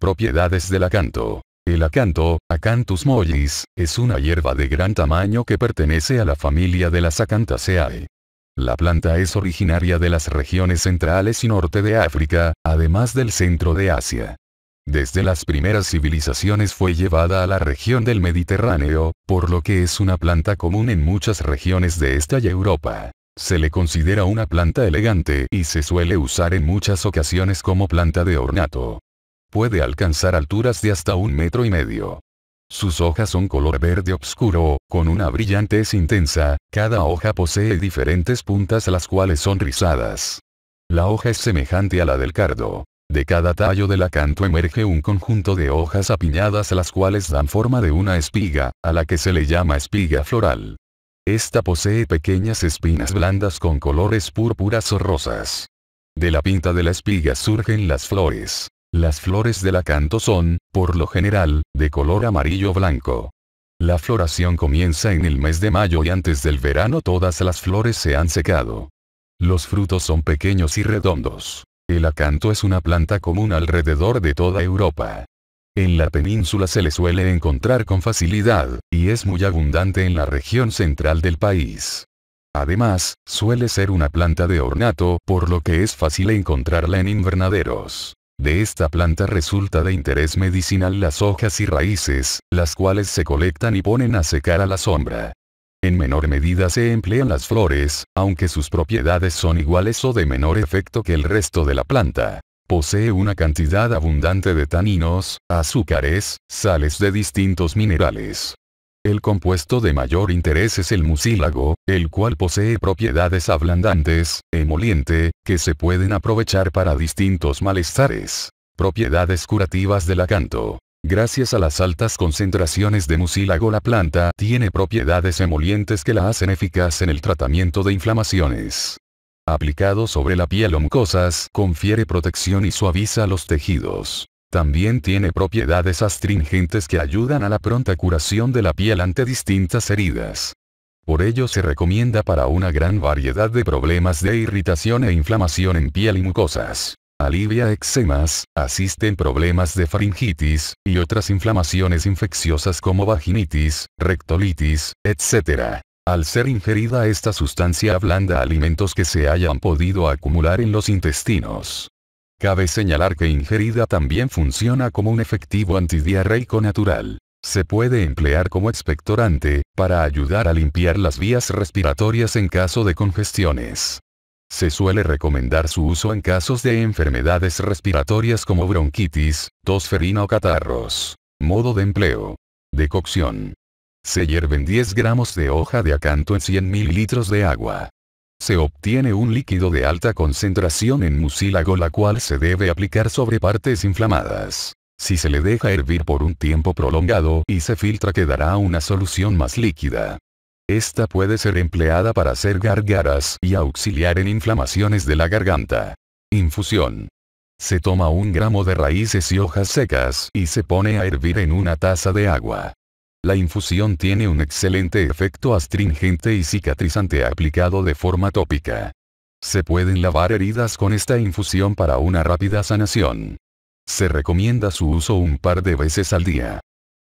Propiedades del acanto. El acanto, Acanthus mollis, es una hierba de gran tamaño que pertenece a la familia de las Acanthaceae. La planta es originaria de las regiones centrales y norte de África, además del centro de Asia. Desde las primeras civilizaciones fue llevada a la región del Mediterráneo, por lo que es una planta común en muchas regiones de esta y Europa. Se le considera una planta elegante y se suele usar en muchas ocasiones como planta de ornato. Puede alcanzar alturas de hasta un metro y medio. Sus hojas son color verde oscuro, con una brillantez intensa, cada hoja posee diferentes puntas a las cuales son rizadas. La hoja es semejante a la del cardo. De cada tallo del acanto emerge un conjunto de hojas apiñadas a las cuales dan forma de una espiga, a la que se le llama espiga floral. Esta posee pequeñas espinas blandas con colores púrpuras o rosas. De la pinta de la espiga surgen las flores. Las flores del acanto son, por lo general, de color amarillo-blanco. La floración comienza en el mes de mayo y antes del verano todas las flores se han secado. Los frutos son pequeños y redondos. El acanto es una planta común alrededor de toda Europa. En la península se le suele encontrar con facilidad, y es muy abundante en la región central del país. Además, suele ser una planta de ornato, por lo que es fácil encontrarla en invernaderos. De esta planta resulta de interés medicinal las hojas y raíces, las cuales se colectan y ponen a secar a la sombra. En menor medida se emplean las flores, aunque sus propiedades son iguales o de menor efecto que el resto de la planta. Posee una cantidad abundante de taninos, azúcares, sales de distintos minerales, el compuesto de mayor interés es el mucílago, el cual posee propiedades ablandantes, emoliente, que se pueden aprovechar para distintos malestares. Propiedades curativas del acanto. Gracias a las altas concentraciones de mucílago la planta tiene propiedades emolientes que la hacen eficaz en el tratamiento de inflamaciones. Aplicado sobre la piel o confiere protección y suaviza los tejidos. También tiene propiedades astringentes que ayudan a la pronta curación de la piel ante distintas heridas. Por ello se recomienda para una gran variedad de problemas de irritación e inflamación en piel y mucosas. Alivia eczemas, asiste en problemas de faringitis, y otras inflamaciones infecciosas como vaginitis, rectolitis, etc. Al ser ingerida esta sustancia ablanda alimentos que se hayan podido acumular en los intestinos. Cabe señalar que ingerida también funciona como un efectivo antidiarreico natural. Se puede emplear como expectorante, para ayudar a limpiar las vías respiratorias en caso de congestiones. Se suele recomendar su uso en casos de enfermedades respiratorias como bronquitis, tosferina o catarros. Modo de empleo. Decocción. Se hierven 10 gramos de hoja de acanto en 100 mililitros de agua se obtiene un líquido de alta concentración en mucílago la cual se debe aplicar sobre partes inflamadas. Si se le deja hervir por un tiempo prolongado y se filtra quedará una solución más líquida. Esta puede ser empleada para hacer gargaras y auxiliar en inflamaciones de la garganta. Infusión. Se toma un gramo de raíces y hojas secas y se pone a hervir en una taza de agua. La infusión tiene un excelente efecto astringente y cicatrizante aplicado de forma tópica. Se pueden lavar heridas con esta infusión para una rápida sanación. Se recomienda su uso un par de veces al día.